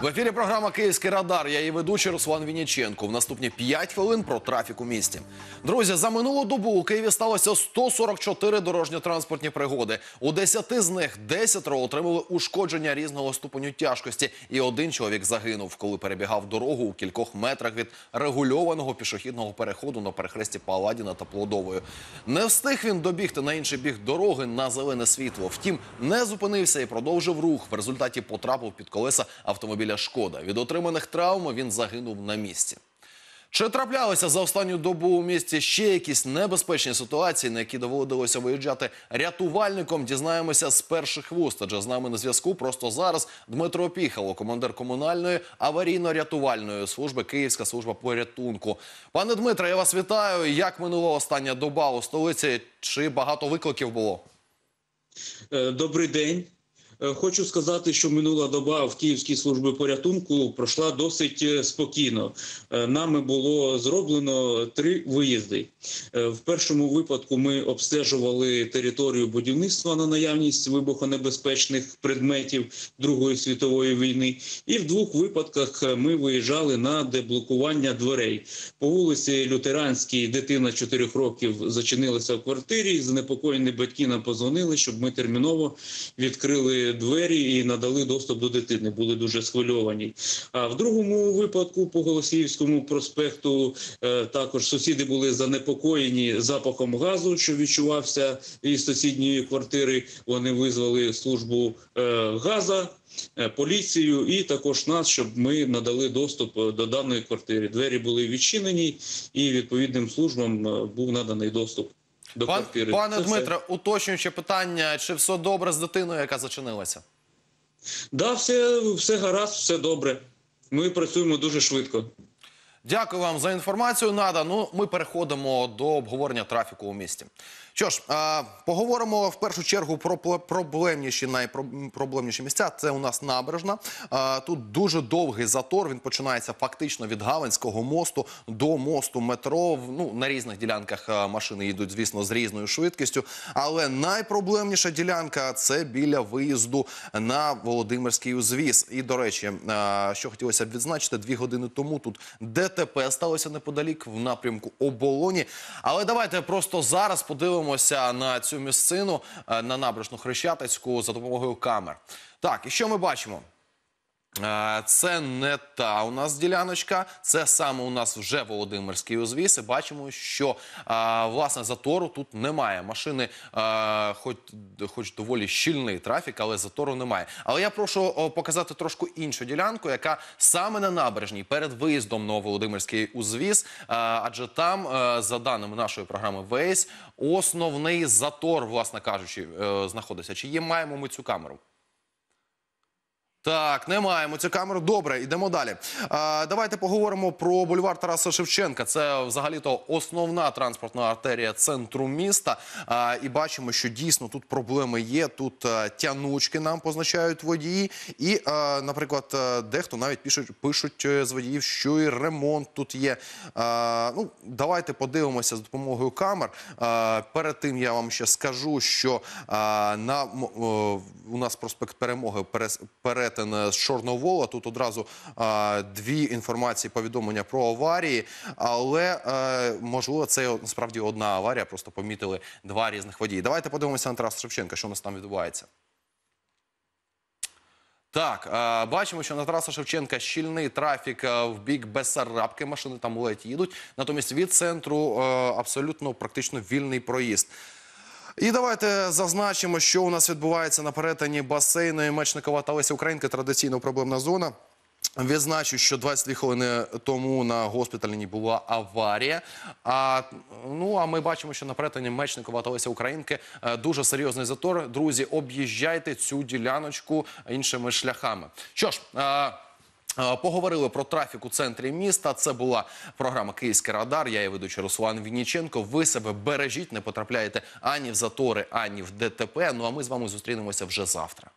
В ефірі програма Київський Радар. Я її ведучий Руслан Вініченко. В наступні 5 хвилин про трафік у місті. Друзі, за минулу добу у Києві сталося 144 дорожньо-транспортні пригоди. У 10 з них 10 отримали ушкодження різного ступеню тяжкості, і один чоловік загинув, коли перебігав дорогу у кількох метрах від регульованого пішохідного переходу на перехресті Паладіна та Плодовою. Не встиг він добігти на інший біг дороги на зелене світло. Втім, не зупинився і продовжив рух. В результаті потрапив під колеса автомобіля. Василя Шкода. Від отриманих травм він загинув на місці. Чи траплялися за останню добу у місті ще якісь небезпечні ситуації, на які доводилося виїжджати рятувальником? Дізнаємося з перших вуст. Адже з нами на зв'язку просто зараз Дмитро Піхало, командир комунальної аварійно-рятувальної служби Київська служба порятунку. Пане Дмитро, я вас вітаю. Як минула остання доба у столиці? Чи багато викликів було? Е, добрий день. Е, хочу сказати, що минула доба в Київській службі порятунку пройшла досить е, спокійно. Е, нами було зроблено три виїзди. В першому випадку ми обстежували територію будівництва на наявність вибухонебезпечних предметів Другої світової війни, і в двох випадках ми виїжджали на деблокування дверей по вулиці Лютеранській. Дитина 4 років зачинилася в квартирі. Занепокоєні батьки нам позвонили, щоб ми терміново відкрили двері і надали доступ до дитини. Були дуже схвильовані. А в другому випадку по Голосіївському проспекту е, також сусіди були занепокоєні запахом газу, що відчувався із сусідньої квартири. Вони визвали службу е, газа. Е, поліцію і також нас, щоб ми надали доступ до даної квартири. Двері були відчинені, і відповідним службам був наданий доступ. Пан, Пане Це Дмитре, все. уточнююче питання: чи все добре з дитиною, яка зачинилася? Да, все, все гаразд, все добре. Ми працюємо дуже швидко. Дякую вам за інформацію. Нада. Ну, ми переходимо до обговорення трафіку у місті. Що ж, поговоримо в першу чергу про проблемніші найпроблемніші місця. Це у нас набережна. тут дуже довгий затор. Він починається фактично від Гаванського мосту до мосту метро. Ну на різних ділянках машини йдуть, звісно, з різною швидкістю. Але найпроблемніша ділянка це біля виїзду на Володимирський узвіз. І до речі, що хотілося б відзначити, дві години тому тут де ДТП сталося неподалік в напрямку оболоні. Але давайте просто зараз подивимося на цю місцину е, на набережну Хрещатицьку за допомогою камер. Так, і що ми бачимо? Це не та у нас діляночка, це саме у нас вже Володимирський узвіс. І Бачимо, що власне затору тут немає. Машини, хоч хоч доволі щільний трафік, але затору немає. Але я прошу показати трошку іншу ділянку, яка саме на набережній перед виїздом на Володимирський узвіз. адже там, е, за даними нашої програми, Вейс, основний затор, власне кажучи, е, знаходиться. Чи є маємо ми цю камеру? Так, не маємо цю камеру. Добре, йдемо далі. А, давайте поговоримо про бульвар Тараса Шевченка. Це взагалі-то основна транспортна артерія центру міста. А, і бачимо, що дійсно тут проблеми є. Тут а, е, тянучки нам позначають водії. І, а, е, наприклад, е, дехто навіть пишуть, пишуть з водіїв, що і ремонт тут є. А, ну, давайте подивимося з допомогою камер. А, перед тим я вам ще скажу, що а, на о, у нас проспект перемоги перес, перес перетин з Чорновола. Тут одразу а, дві інформації повідомлення про аварії, але а, е, можливо це насправді одна аварія. Просто помітили два різних водії. Давайте подивимося на Тараса Шевченка, що у нас там відбувається. Так, е, бачимо, що на трасу Шевченка щільний трафік е, в бік Бесарабки. машини там ледь їдуть. Натомість від центру абсолютно практично вільний проїзд. І давайте зазначимо, що у нас відбувається на перетині басейну Мечникова та Леся Українки. Традиційно проблемна зона. Відзначу, що 22 хвилини тому на госпітальній була аварія. А ну а ми бачимо, що на перетині Мечникова та Леся Українки е, дуже серйозний затор. Друзі, об'їжджайте цю діляночку іншими шляхами. Що ж. А... Е, Е, поговорили про трафік у центрі міста. Це була програма Київський Радар. Я і ведучий Руслан Вінніченко. Ви себе бережіть, не потрапляєте ані в затори, ані в ДТП. Ну а ми з вами зустрінемося вже завтра.